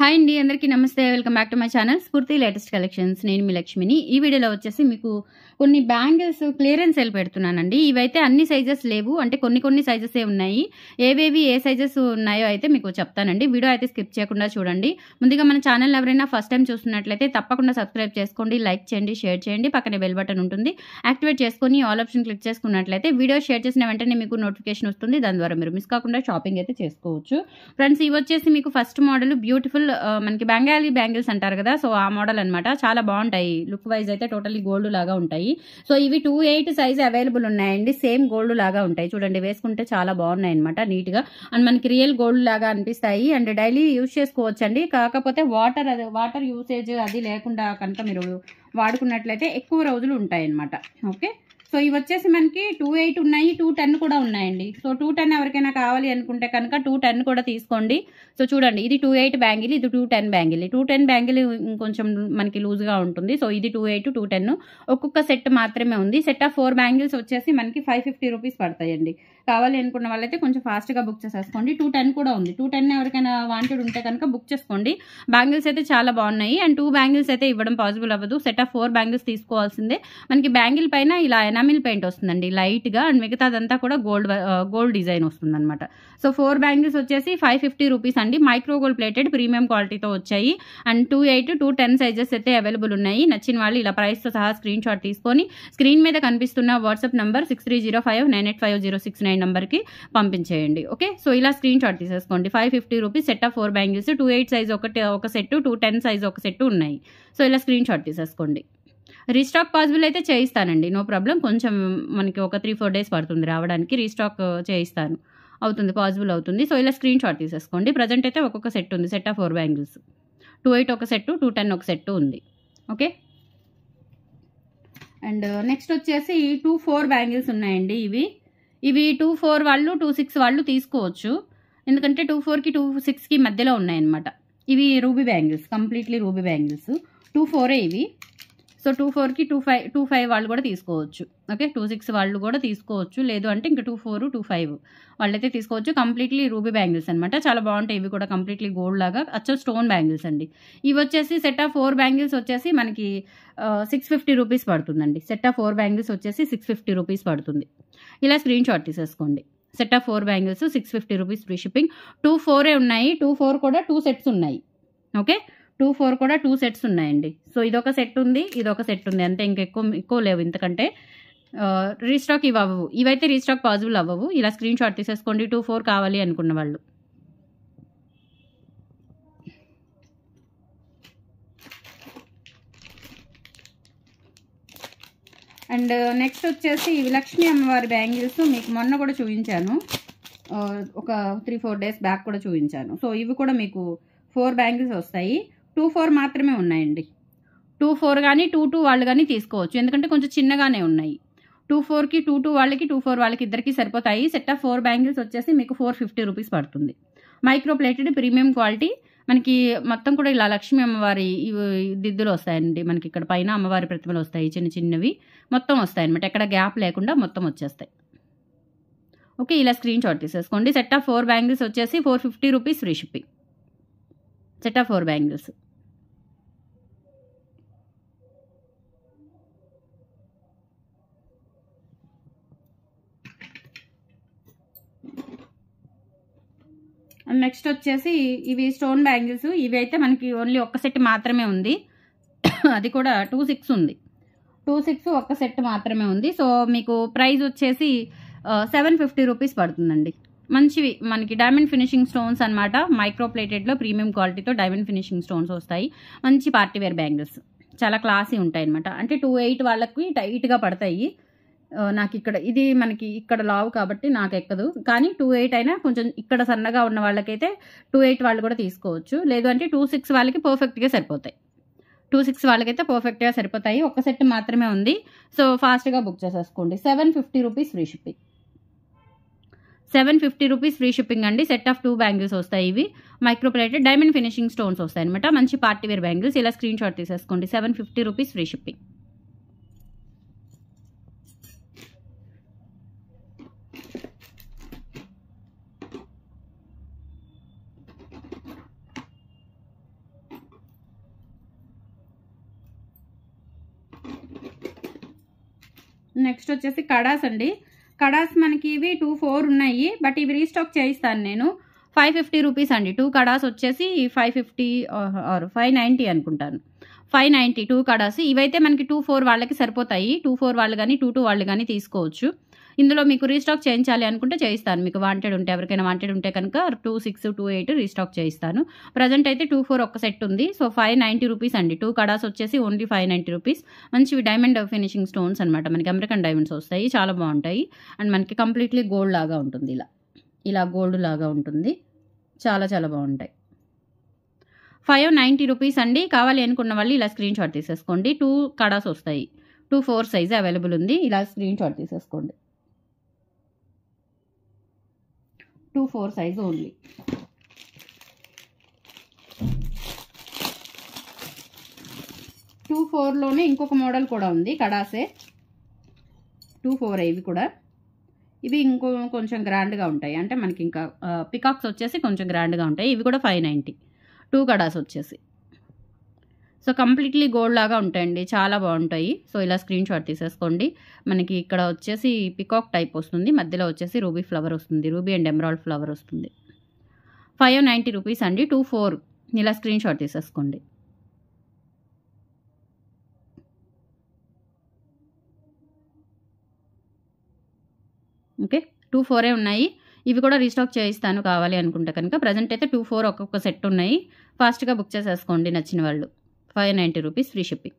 hi అండి అందరికీ నమస్తే welcome back to my channel Spoorthi latest collections నేను మీ లక్ష్మిని ఈ వీడియోలో వచ్చేసి మీకు కొన్ని బ్యాంగిల్స్ క్లియరెన్స్ సేల్ పెడుతున్నానండి ఇవైతే అన్ని సైజెస్ లేవు అంటే కొన్ని కొన్ని సైజెసే ఉన్నాయి ఏవేవి ఏ సైజెస్ ఉన్నాయో అయితే మీకు చెప్తానండి వీడియో అయితే స్కిప్ చేయకుండా చూడండి ముందుగా మన ఛానల్ ఎవరైనా ఫస్ట్ టైం చూస్తున్నట్లయితే తప్పకుండా సబ్స్క్రైబ్ చేసుకోండి లైక్ చేయండి షేర్ చేయండి పక్కనే బెల్ బటన్ ఉంటుంది యాక్టివేట్ చేసుకొని ఆల్ ఆప్షన్ క్లిక్ చేసుకున్నట్లయితే వీడియో షేర్ చేసిన వెంటనే మీకు నోటిఫికేషన్ వస్తుంది దాని ద్వారా మీరు మిస్ కాకుండా షాపింగ్ అయితే చేసుకోవచ్చు ఫ్రెండ్స్ ఇవి వచ్చేసి మీకు ఫస్ట్ మోడల్ బ్యూటిఫుల్ మనకి బెంగాలీ బ్యాంగిల్స్ అంటారు కదా సో ఆ మోడల్ అనమాట చాలా బాగుంటాయి లుక్ వైజ్ అయితే టోటలీ గోల్డ్ లాగా ఉంటాయి సో ఇవి టూ ఎయిట్ సైజ్ అవైలబుల్ ఉన్నాయండి సేమ్ గోల్డ్ లాగా ఉంటాయి చూడండి వేసుకుంటే చాలా బాగున్నాయి అనమాట నీట్గా అండ్ మనకి రియల్ గోల్డ్ లాగా అనిపిస్తాయి అండ్ డైలీ యూజ్ చేసుకోవచ్చు అండి కాకపోతే వాటర్ అది వాటర్ యూసేజ్ అది లేకుండా కనుక మీరు వాడుకున్నట్లయితే ఎక్కువ రోజులు ఉంటాయి అనమాట ఓకే సో ఇవి వచ్చేసి మనకి టూ ఎయిట్ ఉన్నాయి టూ టెన్ కూడా ఉన్నాయండి సో టూ టెన్ ఎవరికైనా కావాలి అనుకుంటే కనుక టూ టెన్ కూడా తీసుకోండి సో చూడండి ఇది టూ ఎయిట్ బ్యాంగిల్ ఇది two ten bangle two ten bangle కొంచెం మనకి లూజ్గా ఉంటుంది సో ఇది టూ ఎయిట్ టూ టెన్ ఒక్కొక్క సెట్ మాత్రమే ఉంది సెట్ ఆఫ్ ఫోర్ బ్యాంగిల్స్ వచ్చేసి మనకి ఫైవ్ ఫిఫ్టీ రూపీస్ పడతాయండి కావాలి అనుకున్న వాళ్ళైతే కొంచెం ఫాస్ట్గా బుక్ చేసేసుకోండి టూ టెన్ కూడా ఉంది టూ టెన్ ఎవరికైనా వాంటెడ్ ఉంటే కనుక బుక్ చేసుకోండి బ్యాంగిల్స్ అయితే చాలా బాగున్నాయి అండ్ టూ బ్యాంగిల్స్ అయితే ఇవ్వడం పాసిబుల్ అవ్వదు సెట్ ఆఫ్ ఫోర్ బ్యాంగిల్స్ తీసుకోవాల్సిందే మనకి బ్యాంగిల్ పైన ఇలా ఎనామిల్ పెయింట్ వస్తుందండి లైట్గా అండ్ మిగతాదంతా కూడా గోల్డ్ గోల్డ్ డిజైన్ వస్తుందన్నమాట సో ఫోర్ బ్యాంగిల్స్ వచ్చేసి ఫైవ్ ఫిఫ్టీ రూపీస్ అండి మైక్రో గోల్డ్ ప్లేటెడ్ ప్రీమియం క్వాలిటీతో వచ్చాయి and two eight two ten sizes అయితే అవైలబుల్ ఉన్నాయి నచ్చిన వాళ్ళు ఇలా ప్రైస్తో సహా స్క్రీన్ షాట్ తీసుకొని స్క్రీన్ మీద కనిపిస్తున్న WhatsApp number six three zero five nine eight five zero six nine నెంబర్కి పంపించేయండి ఓకే సో ఇలా స్క్రీన్ షాట్ తీసేసుకోండి five fifty rupees set of four bangles two eight size ఒకటి ఒక సెట్ టూ టెన్ సైజ్ ఒక set ఉన్నాయి so ఇలా screenshot తీసేసుకోండి రీస్టాక్ పాసిబుల్ అయితే చేయిస్తానండి నో ప్రాబ్లం కొంచెం మనకి ఒక త్రీ ఫోర్ డేస్ పడుతుంది రావడానికి రీస్టాక్ చేయిస్తాను అవుతుంది పాజిబుల్ అవుతుంది సో ఇలా స్క్రీన్ షాట్ తీసేసుకోండి ప్రజెంట్ అయితే ఒక్కొక్క సెట్ ఉంది set of four bangles two eight ఒక సెట్ టూ టెన్ ఒక సెట్ ఉంది ఓకే అండ్ నెక్స్ట్ వచ్చేసి టూ ఫోర్ బ్యాంగిల్స్ ఉన్నాయండి ఇవి ఇవి టూ ఫోర్ వాళ్ళు టూ సిక్స్ వాళ్ళు తీసుకోవచ్చు ఎందుకంటే టూ ఫోర్కి టూ సిక్స్కి మధ్యలో ఉన్నాయన్నమాట ఇవి ruby bangles completely ruby bangles two ఫోరే ఇవి సో టూ ఫోర్కి టూ ఫైవ్ టూ ఫైవ్ వాళ్ళు కూడా తీసుకోవచ్చు ఓకే టూ సిక్స్ వాళ్ళు కూడా తీసుకోవచ్చు లేదు అంటే ఇంకా టూ ఫోర్ టూ ఫైవ్ వాళ్ళైతే తీసుకోవచ్చు కంప్లీట్లీ రూబీ బ్యాంగిల్స్ అనమాట చాలా బాగుంటాయి ఇవి కూడా కంప్లీట్లీ గోల్డ్ లాగా అచ్చ స్టోన్ బ్యాంగిల్స్ అండి ఇవి వచ్చేసి సెట్ ఆఫ్ ఫోర్ బ్యాంగిల్స్ వచ్చేసి మనకి సిక్స్ ఫిఫ్టీ రూపీస్ పడుతుందండి సెట్ ఆఫ్ ఫోర్ బ్యాంగిల్స్ వచ్చేసి సిక్స్ ఫిఫ్టీ రూపీస్ పడుతుంది ఇలా స్క్రీన్ షాట్ తీసేసుకోండి set of four bangles six fifty rupees free shipping two ఫోరే ఉన్నాయి టూ ఫోర్ కూడా టూ సెట్స్ ఉన్నాయి ఓకే టూ ఫోర్ కూడా టూ సెట్స్ ఉన్నాయండి సో ఇదొక సెట్ ఉంది ఇదొక సెట్ ఉంది అంతే ఇంకెక్కువ ఎక్కువ లేవు ఎందుకంటే రీస్టాక్ ఇవి అవ్వవు ఇవైతే రీస్టాక్ పాజిబుల్ అవ్వవు ఇలా స్క్రీన్ షాట్ తీసేసుకోండి టూ ఫోర్ కావాలి అనుకున్న వాళ్ళు అండ్ నెక్స్ట్ వచ్చేసి విలక్ష్మి అమ్మవారి బ్యాంగిల్స్ మీకు మొన్న కూడా చూపించాను ఒక త్రీ ఫోర్ డేస్ బ్యాక్ కూడా చూపించాను సో ఇవి కూడా మీకు ఫోర్ బ్యాంగిల్స్ వస్తాయి టూ ఫోర్ మాత్రమే ఉన్నాయండి టూ ఫోర్ కానీ టూ టూ వాళ్ళు కానీ తీసుకోవచ్చు ఎందుకంటే కొంచెం చిన్నగానే ఉన్నాయి టూ ఫోర్కి టూ టూ వాళ్ళకి టూ ఫోర్ వాళ్ళకి ఇద్దరికి సరిపోతాయి సెట్ ఆఫ్ ఫోర్ బ్యాంగిల్స్ వచ్చేసి మీకు ఫోర్ ఫిఫ్టీ రూపీస్ పడుతుంది మైక్రో ప్లేటెడ్ ప్రీమియం క్వాలిటీ మనకి మొత్తం కూడా ఇలా లక్ష్మీ అమ్మవారి దిద్దులు వస్తాయండి మనకి ఇక్కడ పైన అమ్మవారి ప్రతిమలు వస్తాయి చిన్న చిన్నవి మొత్తం వస్తాయన్నమాట ఎక్కడ గ్యాప్ లేకుండా మొత్తం వచ్చేస్తాయి ఓకే ఇలా స్క్రీన్ షాట్ తీసేసుకోండి సెట్ ఆఫ్ ఫోర్ బ్యాంగిల్స్ వచ్చేసి four fifty rupees free shipping set of four bangles next వచ్చేసి ఇవి స్టోన్ బ్యాంగిల్స్ ఇవి అయితే మనకి ఓన్లీ ఒక్క సెట్ మాత్రమే ఉంది అది కూడా టూ సిక్స్ ఉంది టూ సిక్స్ ఒక్క సెట్ మాత్రమే ఉంది సో మీకు ప్రైస్ వచ్చేసి సెవెన్ ఫిఫ్టీ రూపీస్ పడుతుందండి మంచివి మనకి డైమండ్ ఫినిషింగ్ స్టోన్స్ అనమాట మైక్రో ప్లేటెడ్లో ప్రీమియం క్వాలిటీతో డైమండ్ ఫినిషింగ్ స్టోన్స్ వస్తాయి మంచి పార్టీవేర్ బ్యాంగిల్స్ చాలా క్లాసీ ఉంటాయి అనమాట అంటే టూ ఎయిట్ వాళ్ళకి టైట్గా పడతాయి నాకు ఇక్కడ ఇది మనకి ఇక్కడ లావు కాబట్టి నాకు ఎక్కదు కానీ టూ ఎయిట్ అయినా కొంచెం ఇక్కడ సన్నగా ఉన్న వాళ్ళకైతే టూ ఎయిట్ వాళ్ళు కూడా తీసుకోవచ్చు లేదు అంటే టూ సిక్స్ వాళ్ళకి పర్ఫెక్ట్గా సరిపోతాయి టూ సిక్స్ వాళ్ళకైతే పర్ఫెక్ట్గా సరిపోతాయి ఒక సెట్ మాత్రమే ఉంది సో ఫాస్ట్గా బుక్ చేసేసుకోండి seven fifty rupees free shipping seven fifty rupees free shipping అండి సెట్ ఆఫ్ టూ బ్యాంగిల్స్ వస్తాయి ఇవి మైక్రోప్లేటెడ్ డైమండ్ ఫినిషింగ్ స్టోన్స్ వస్తాయి అనమాట మంచి పార్టీ బ్యాంగిల్స్ ఇలా స్క్రీన్ షాట్ తీసేసుకోండి seven fifty rupees free shipping next వచ్చేసి కడాస్ అండి కడాస్ మనకి ఇవి టూ ఫోర్ ఉన్నాయి బట్ ఇవి రీస్టాక్ చేయిస్తాను నేను ఫైవ్ ఫిఫ్టీ రూపీస్ అండి టూ కడాస్ వచ్చేసి five fifty or five ninety అనుకుంటాను ఫైవ్ నైంటీ టూ కడాస్ ఇవైతే మనకి టూ ఫోర్ వాళ్ళకి సరిపోతాయి టూ ఫోర్ వాళ్ళు కానీ టూ టూ వాళ్ళు కానీ తీసుకోవచ్చు ఇందులో మీకు రీస్టాక్ చేయించాలి అనుకుంటే చేయిస్తాను మీకు వాంటెడ్ ఉంటే ఎవరికైనా వాంటెడ్ ఉంటే కనుక two six two eight restock చేయిస్తాను ప్రజెంట్ అయితే టూ ఫోర్ ఒక సెట్ ఉంది సో ఫైవ్ నైంటీ రూపీస్ అండి టూ కడాస్ వచ్చేసి ఓన్లీ ఫైవ్ నైంటీ రూపీస్ మంచి డైమండ్ ఫినిషింగ్ స్టోన్స్ అనమాట మనకి అమెరికన్ డైమండ్స్ వస్తాయి చాలా బాగుంటాయి అండ్ మనకి కంప్లీట్లీ గోల్డ్ లాగా ఉంటుంది ఇలా ఇలా గోల్డ్ లాగా ఉంటుంది చాలా చాలా బాగుంటాయి ఫైవ్ నైంటీ రూపీస్ అండి కావాలి అనుకున్న వాళ్ళు ఇలా స్క్రీన్ షాట్ తీసేసుకోండి టూ కడాస్ వస్తాయి టూ ఫోర్ సైజ్ అవైలబుల్ ఉంది ఇలా స్క్రీన్ షాట్ తీసేసుకోండి two four size only two ఫోర్లోనే ఇంకొక మోడల్ కూడా ఉంది కడాసే టూ ఫోర్ ఇవి కూడా ఇవి ఇంకో కొంచెం గ్రాండ్గా ఉంటాయి అంటే మనకి ఇంకా పికాక్స్ వచ్చేసి కొంచెం గ్రాండ్గా ఉంటాయి ఇవి కూడా ఫైవ్ నైంటీ టూ కడాస్ వచ్చేసి సో కంప్లీట్లీ గోల్డ్ లాగా ఉంటాయండి చాలా బాగుంటాయి సో ఇలా స్క్రీన్ షాట్ తీసేసుకోండి మనకి ఇక్కడ వచ్చేసి పికాక్ టైప్ వస్తుంది మధ్యలో వచ్చేసి రూబీ ఫ్లవర్ వస్తుంది రూబీ అండ్ ఎమరాల్డ్ ఫ్లవర్ వస్తుంది ఫైవ్ నైంటీ రూపీస్ అండి టూ ఫోర్ ఇలా స్క్రీన్ షాట్ తీసేసుకోండి ఓకే టూ ఫోరే ఉన్నాయి ఇవి కూడా రీస్టాక్ చేయిస్తాను కావాలి అనుకుంటే కనుక ప్రజెంట్ అయితే టూ ఫోర్ ఒక్కొక్క సెట్ ఉన్నాయి ఫాస్ట్గా బుక్ చేసేసుకోండి నచ్చిన వాళ్ళు five ninety rupees free shipping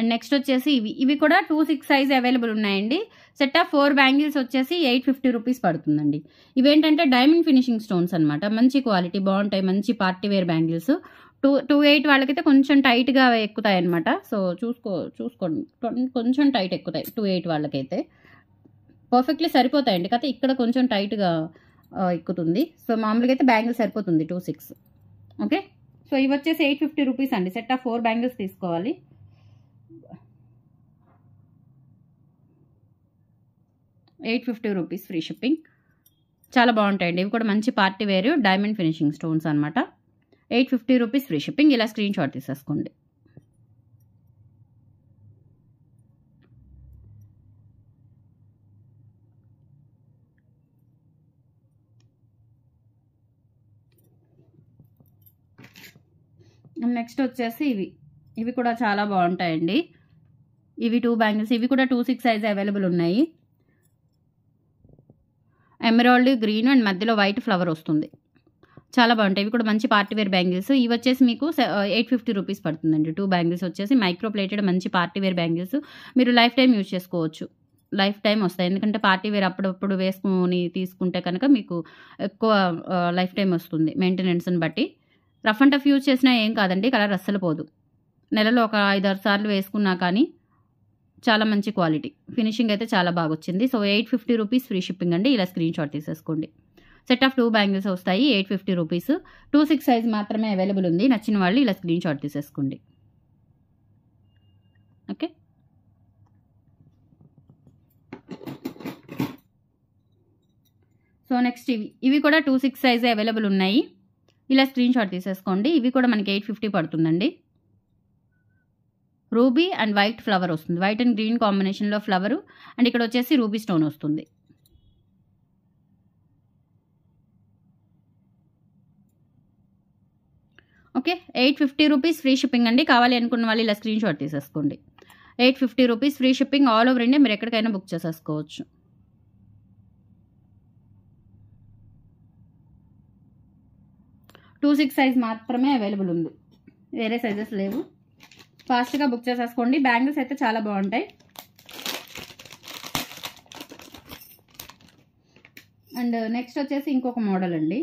and next వచ్చేసి ఇవి ఇవి కూడా టూ సిక్స్ సైజ్ అవైలబుల్ ఉన్నాయండి సెట్ ఆఫ్ ఫోర్ బ్యాంగిల్స్ వచ్చేసి ఎయిట్ ఫిఫ్టీ రూపీస్ పడుతుందండి ఇవేంటంటే డైమండ్ ఫినిషింగ్ స్టోన్స్ అనమాట మంచి క్వాలిటీ బాగుంటాయి మంచి party wear bangles two two eight వాళ్ళకైతే కొంచెం టైట్గా ఎక్కుతాయి అనమాట సో చూసుకో చూసుకోండి కొంచెం టైట్ ఎక్కుతాయి టూ ఎయిట్ వాళ్ళకైతే పర్ఫెక్ట్లీ సరిపోతాయండి కాకపోతే ఇక్కడ కొంచెం టైట్గా ఎక్కుతుంది సో మామూలుగా అయితే బ్యాంగిల్ సరిపోతుంది టూ సిక్స్ ఓకే సో ఇవి వచ్చేసి ఎయిట్ ఫిఫ్టీ రూపీస్ అండి సెట్ ఆఫ్ ఫోర్ బ్యాంగిల్స్ తీసుకోవాలి eight fifty rupees free shipping చాలా బాగుంటాయండి ఇవి కూడా మంచి party wear diamond finishing stones అనమాట eight fifty rupees free shipping ఇలా స్క్రీన్ షాట్ తీసేసుకోండి నెక్స్ట్ వచ్చేసి ఇవి ఇవి కూడా చాలా బాగుంటాయండి ఇవి టూ బ్యాంగిల్స్ ఇవి కూడా టూ సిక్స్ సైజ్ అవైలబుల్ ఉన్నాయి ఎమరాల్డ్ గ్రీన్ అండ్ మధ్యలో వైట్ ఫ్లవర్ వస్తుంది చాలా బాగుంటాయి ఇవి కూడా మంచి పార్టీ వేర్ బ్యాంగిల్స్ ఇవి వచ్చేసి మీకు ఎయిట్ ఫిఫ్టీ రూపీస్ పడుతుందండి టూ బ్యాంగిల్స్ వచ్చేసి మైక్రో ప్లేటెడ్ మంచి పార్టీ వేర్ బ్యాంగిల్స్ మీరు లైఫ్ టైం యూజ్ చేసుకోవచ్చు లైఫ్ టైం వస్తాయి ఎందుకంటే పార్టీ వేర్ అప్పుడప్పుడు వేసుకుని తీసుకుంటే కనుక మీకు ఎక్కువ లైఫ్ టైం వస్తుంది మెయింటెనెన్స్ని బట్టి రఫ్ అండ్ టఫ్ యూజ్ చేసినా ఏం కాదండి కలర్ అస్సలు పోదు నెలలో ఒక ఐదారు సార్లు వేసుకున్నా కానీ చాలా మంచి క్వాలిటీ ఫినిషింగ్ అయితే చాలా బాగా వచ్చింది so eight fifty rupees free shipping అండి ఇలా స్క్రీన్ షాట్ తీసేసుకోండి సెట్ ఆఫ్ టూ బ్యాంగిల్స్ వస్తాయి eight fifty rupees two six size మాత్రమే అవైలబుల్ ఉంది నచ్చిన వాళ్ళు ఇలా స్క్రీన్ షాట్ తీసేసుకోండి ఓకే సో నెక్స్ట్ ఇవి ఇవి కూడా టూ సిక్స్ సైజే అవైలబుల్ ఉన్నాయి ఇలా స్క్రీన్ షాట్ తీసేసుకోండి ఇవి కూడా మనకి ఎయిట్ ఫిఫ్టీ పడుతుందండి రూబీ అండ్ వైట్ ఫ్లవర్ వస్తుంది వైట్ అండ్ గ్రీన్ కాంబినేషన్లో ఫ్లవరు అండ్ ఇక్కడ వచ్చేసి రూబీ స్టోన్ వస్తుంది okay eight fifty rupees free shipping అండి కావాలి అనుకున్న వాళ్ళు ఇలా స్క్రీన్ షాట్ తీసేసుకోండి eight fifty rupees free shipping all over India మీరు ఎక్కడికైనా బుక్ చేసేసుకోవచ్చు టూ సిక్స్ సైజ్ మాత్రమే అవైలబుల్ ఉంది వేరే సైజెస్ లేవు ఫాస్ట్గా బుక్ చేసేసుకోండి బ్యాంగిల్స్ అయితే చాలా బాగుంటాయి అండ్ నెక్స్ట్ వచ్చేసి ఇంకొక మోడల్ అండి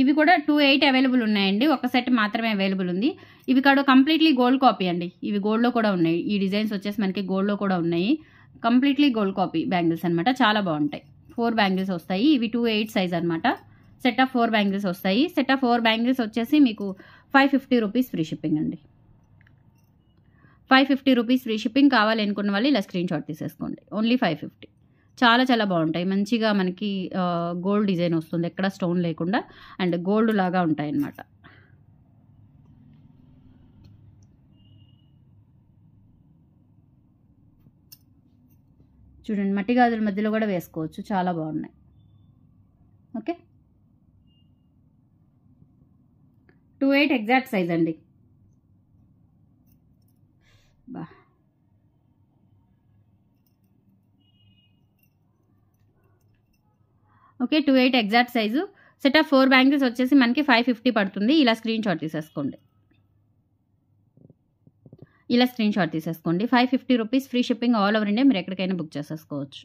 ఇవి కూడా టూ ఎయిట్ అవైలబుల్ ఉన్నాయండి ఒక సెట్ మాత్రమే అవైలబుల్ ఉంది ఇవి కాడ కంప్లీట్లీ గోల్డ్ కాపీ అండి ఇవి గోల్డ్లో కూడా ఉన్నాయి ఈ డిజైన్స్ వచ్చేసి మనకి గోల్డ్లో కూడా ఉన్నాయి కంప్లీట్లీ గోల్డ్ కాపీ బ్యాంగిల్స్ అనమాట చాలా బాగుంటాయి ఫోర్ బ్యాంగిల్స్ వస్తాయి ఇవి టూ ఎయిట్ సైజ్ అనమాట సెట్ ఆఫ్ ఫోర్ బ్యాంగిల్స్ వస్తాయి సెట్ ఆఫ్ ఫోర్ బ్యాంగిల్స్ వచ్చేసి మీకు five fifty rupees free shipping అండి five fifty rupees free shipping కావాలి అనుకున్న వాళ్ళు ఇలా స్క్రీన్ షాట్ తీసేసుకోండి ఓన్లీ ఫైవ్ ఫిఫ్టీ చాలా చాలా బాగుంటాయి మంచిగా మనకి గోల్డ్ డిజైన్ వస్తుంది ఎక్కడ స్టోన్ లేకుండా అండ్ గోల్డ్ లాగా ఉంటాయి అన్నమాట చూడండి మట్టి గాజుల మధ్యలో కూడా వేసుకోవచ్చు చాలా బాగున్నాయి okay two eight exact size అండి okay two eight exact size set of four bangles వచ్చేసి మనకి ఫైవ్ ఫిఫ్టీ పడుతుంది ఇలా స్క్రీన్ షాట్ తీసేసుకోండి ఇలా స్క్రీన్ షాట్ తీసేసుకోండి five fifty rupees free shipping all over India మీరు ఎక్కడికైనా బుక్ చేసేసుకోవచ్చు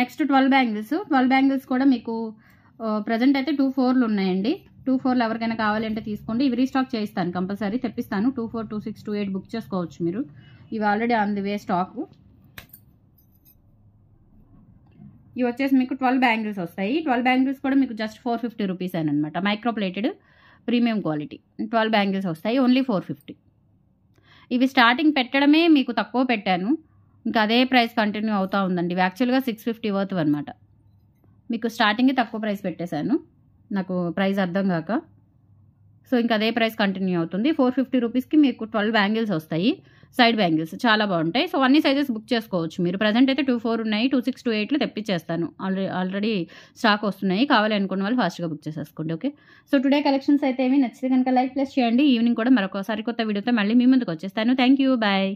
next twelve bangles twelve bangles కూడా మీకు ప్రజెంట్ uh, అయితే టూ ఫోర్లు ఉన్నాయండి టూ ఫోర్లు ఎవరికైనా కావాలంటే తీసుకోండి ఇవి రీస్టాక్ చేయిస్తాను కంపల్సరీ తెప్పిస్తాను two four two six two eight book చేసుకోవచ్చు మీరు ఇవి already on the way stock ఇవి వచ్చేసి మీకు ట్వెల్వ్ బ్యాంగిల్స్ వస్తాయి ట్వెల్వ్ బ్యాంగిల్స్ కూడా మీకు జస్ట్ ఫోర్ ఫిఫ్టీ రూపీస్ అని అనమాట micro plated premium quality twelve bangles వస్తాయి ఓన్లీ ఫోర్ ఫిఫ్టీ ఇవి స్టార్టింగ్ పెట్టడమే మీకు తక్కువ పెట్టాను ఇంకా అదే ప్రైస్ కంటిన్యూ అవుతూ ఉందండి ఇవి యాక్చువల్గా సిక్స్ ఫిఫ్టీ వర్త్ అనమాట మీకు స్టార్టింగే తక్కువ ప్రైస్ పెట్టేశాను నాకు ప్రైస్ అర్థం కాక సో ఇంకా అదే ప్రైస్ కంటిన్యూ అవుతుంది ఫోర్ ఫిఫ్టీ రూపీస్కి మీకు ట్వెల్వ్ బ్యాంగిల్స్ వస్తాయి సైడ్ బ్యాంగిల్స్ చాలా బాగుంటాయి సో అన్ని సైజెస్ బుక్ చేసుకోవచ్చు మీరు ప్రజెంట్ అయితే టూ ఫోర్ ఉన్నాయి టూ సిక్స్ టూ ఎయిట్లో తెప్పించేస్తాను ఆల్రెడీ ఆల్రెడీ స్టాక్ వస్తున్నాయి కావాలి అనుకున్న వాళ్ళు ఫాస్ట్గా బుక్ చేసేసుకోండి ఓకే సో టుడే కలెక్షన్స్ అయితే ఏమి నచ్చితే కనుక లైక్ ప్లస్ చేయండి ఈవినింగ్ కూడా మరొకసారి కొత్త వీడియోతో మళ్ళీ మీ ముందుకు వచ్చేస్తాను థ్యాంక్ యూ బాయ్